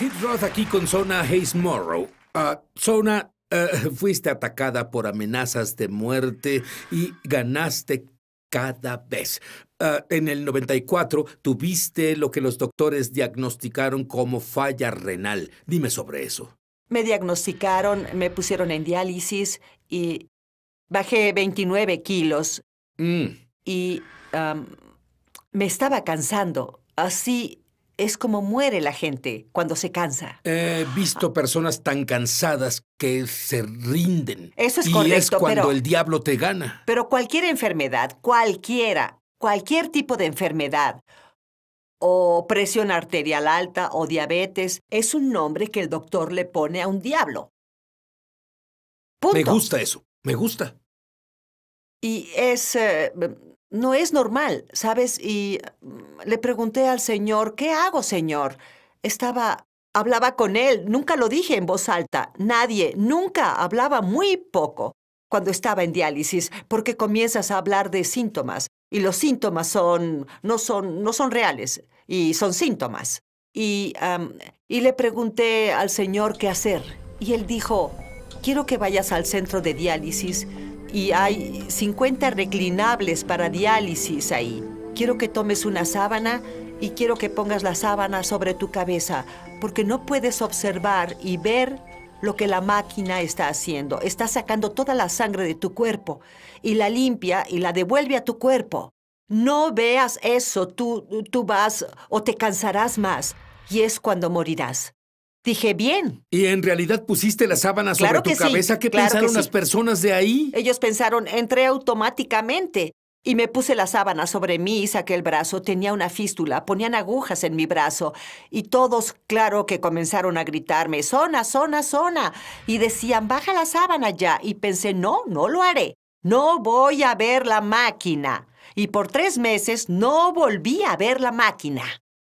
Sid Roth aquí con Zona Hayes Morrow. Ah, Zona, eh, fuiste atacada por amenazas de muerte y ganaste cada vez. Ah, en el 94 tuviste lo que los doctores diagnosticaron como falla renal. Dime sobre eso. Me diagnosticaron, me pusieron en diálisis y bajé 29 kilos. Mm. Y me estaba cansando. Así es como muere la gente cuando se cansa. He visto personas tan cansadas que se rinden. Eso es correcto. Y es cuando el diablo te gana. Pero cualquier enfermedad, cualquiera, cualquier tipo de enfermedad, o presión arterial alta o diabetes, es un nombre que el doctor le pone a un diablo. Me gusta eso, me gusta. Y es eh, no es normal, ¿sabes? Y mm, le pregunté al Señor, ¿qué hago, Señor? Estaba, hablaba con Él, nunca lo dije en voz alta, nadie, nunca, hablaba muy poco cuando estaba en diálisis, porque comienzas a hablar de síntomas y los síntomas son, no, son, no son reales y son síntomas. Y, y le pregunté al Señor qué hacer y Él dijo, quiero que vayas al centro de diálisis y hay 50 reclinables para diálisis ahí. Quiero que tomes una sábana y quiero que pongas la sábana sobre tu cabeza, porque no puedes observar y ver lo que la máquina está haciendo. Está sacando toda la sangre de tu cuerpo y la limpia y la devuelve a tu cuerpo. No veas eso, tú, tú vas o te cansarás más y es cuando morirás. Dije, bien. ¿Y en realidad pusiste la sábana sobre tu cabeza? ¿Qué pensaron las personas de ahí? Ellos pensaron, entré automáticamente. Y me puse la sábana sobre mí y saqué el brazo. Tenía una fístula, ponían agujas en mi brazo. Y todos, claro que comenzaron a gritarme, zona, zona, zona. Y decían, baja la sábana ya. Y pensé, no, no lo haré. No voy a ver la máquina. Y por tres meses no volví a ver la máquina.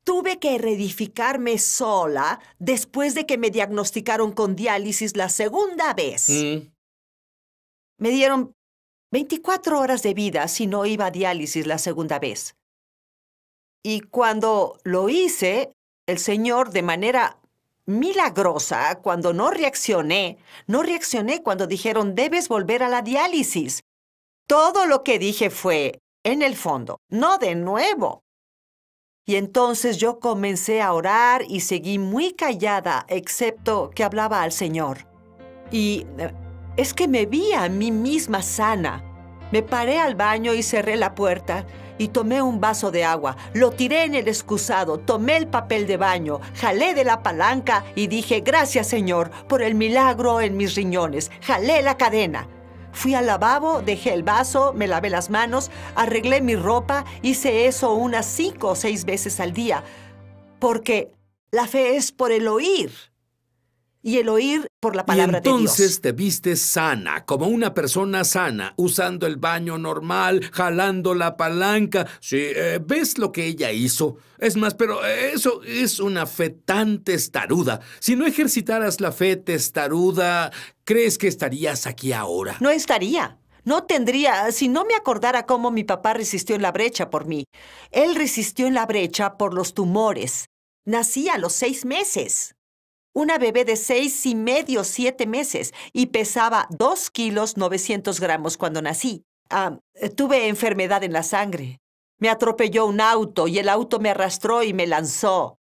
Tuve que reedificarme sola después de que me diagnosticaron con diálisis la segunda vez. Mm. Me dieron 24 horas de vida si no iba a diálisis la segunda vez. Y cuando lo hice, el Señor de manera milagrosa, cuando no reaccioné, no reaccioné cuando dijeron debes volver a la diálisis. Todo lo que dije fue, en el fondo, no de nuevo. Y entonces yo comencé a orar y seguí muy callada, excepto que hablaba al Señor. Y eh, es que me vi a mí misma sana. Me paré al baño y cerré la puerta y tomé un vaso de agua, lo tiré en el excusado, tomé el papel de baño, jalé de la palanca y dije, gracias Señor por el milagro en mis riñones, jalé la cadena. Fui al lavabo, dejé el vaso, me lavé las manos, arreglé mi ropa, hice eso unas cinco o seis veces al día, porque la fe es por el oír. Y el oír por la palabra entonces de Dios. te viste sana, como una persona sana, usando el baño normal, jalando la palanca. Sí, eh, ¿ves lo que ella hizo? Es más, pero eh, eso es una fe tan testaruda. Si no ejercitaras la fe testaruda, ¿crees que estarías aquí ahora? No estaría. No tendría, si no me acordara cómo mi papá resistió en la brecha por mí. Él resistió en la brecha por los tumores. Nací a los seis meses una bebé de seis y medio, siete meses, y pesaba dos kilos 900 gramos cuando nací. Eh, tuve enfermedad en la sangre. Me atropelló un auto y el auto me arrastró y me lanzó.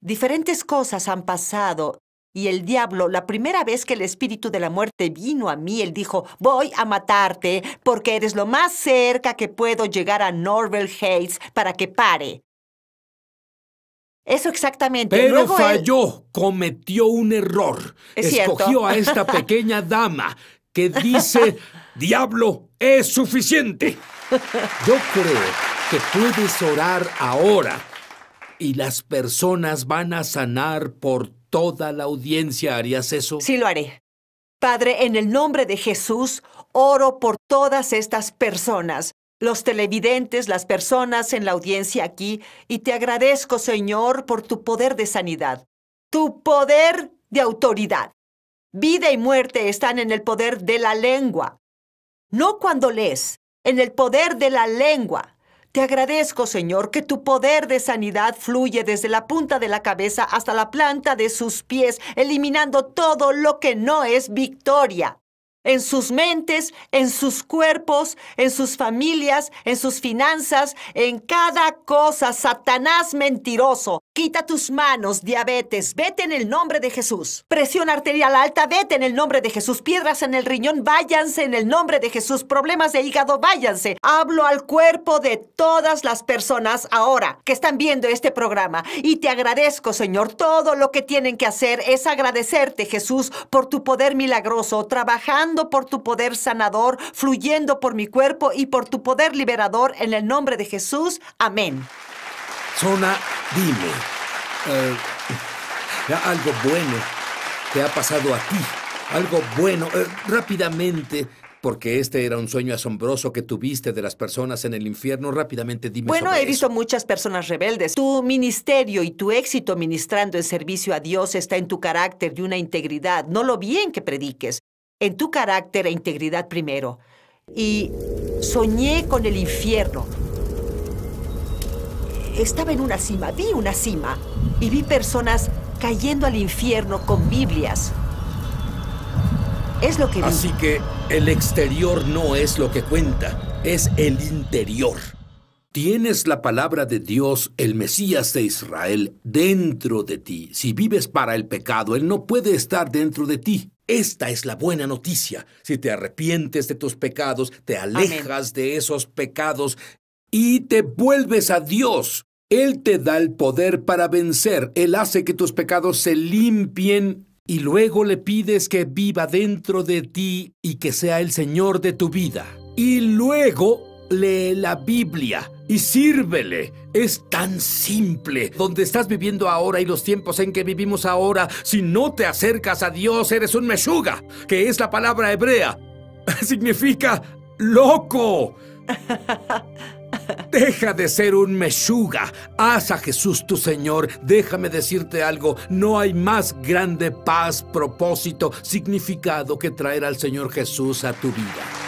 Diferentes cosas han pasado y el diablo, la primera vez que el espíritu de la muerte vino a mí, él dijo, voy a matarte porque eres lo más cerca que puedo llegar a Norville Hayes para que pare. Eso exactamente. Pero falló, cometió un error. Escogió a esta pequeña dama que dice, diablo, es suficiente. Yo creo que puedes orar ahora y las personas van a sanar por toda la audiencia. ¿Harías eso? Sí, lo haré. Padre, en el nombre de Jesús, oro por todas estas personas los televidentes, las personas en la audiencia aquí, y te agradezco, Señor, por tu poder de sanidad, tu poder de autoridad. Vida y muerte están en el poder de la lengua. No cuando lees, en el poder de la lengua. Te agradezco, Señor, que tu poder de sanidad fluye desde la punta de la cabeza hasta la planta de sus pies, eliminando todo lo que no es victoria en sus mentes, en sus cuerpos, en sus familias, en sus finanzas, en cada cosa. Satanás mentiroso, Quita tus manos, diabetes, vete en el nombre de Jesús. Presión arterial alta, vete en el nombre de Jesús. Piedras en el riñón, váyanse en el nombre de Jesús. Problemas de hígado, váyanse. Hablo al cuerpo de todas las personas ahora que están viendo este programa. Y te agradezco, Señor. Todo lo que tienen que hacer es agradecerte, Jesús, por tu poder milagroso, trabajando por tu poder sanador, fluyendo por mi cuerpo y por tu poder liberador. En el nombre de Jesús. Amén. Zona, dime, eh. algo bueno te ha pasado a ti, algo bueno, eh, rápidamente, porque este era un sueño asombroso que tuviste de las personas en el infierno. Rápidamente dime. Bueno, he visto muchas personas rebeldes. Tu ministerio y tu éxito ministrando en servicio a Dios está en tu carácter y una integridad, no lo bien que prediques, en tu carácter e integridad primero. Y soñé con el infierno estaba en una cima, vi una cima y vi personas cayendo al infierno con Biblias. Es lo que vi. Así que el exterior no es lo que cuenta, es el interior. Tienes la palabra de Dios, el Mesías de Israel, dentro de ti. Si vives para el pecado, Él no puede estar dentro de ti. Esta es la buena noticia. Si te arrepientes de tus pecados, te alejas de esos pecados, y te vuelves a Dios. Él te da el poder para vencer. Él hace que tus pecados se limpien y luego le pides que viva dentro de ti y que sea el Señor de tu vida. Y luego lee la Biblia y sírvele. Es tan simple. Donde estás viviendo ahora y los tiempos en que vivimos ahora, si no te acercas a Dios, eres un meshuga, que es la palabra hebrea. Significa loco. Deja de ser un mechuga, Haz a Jesús tu Señor. Déjame decirte algo. No hay más grande paz, propósito, significado que traer al Señor Jesús a tu vida.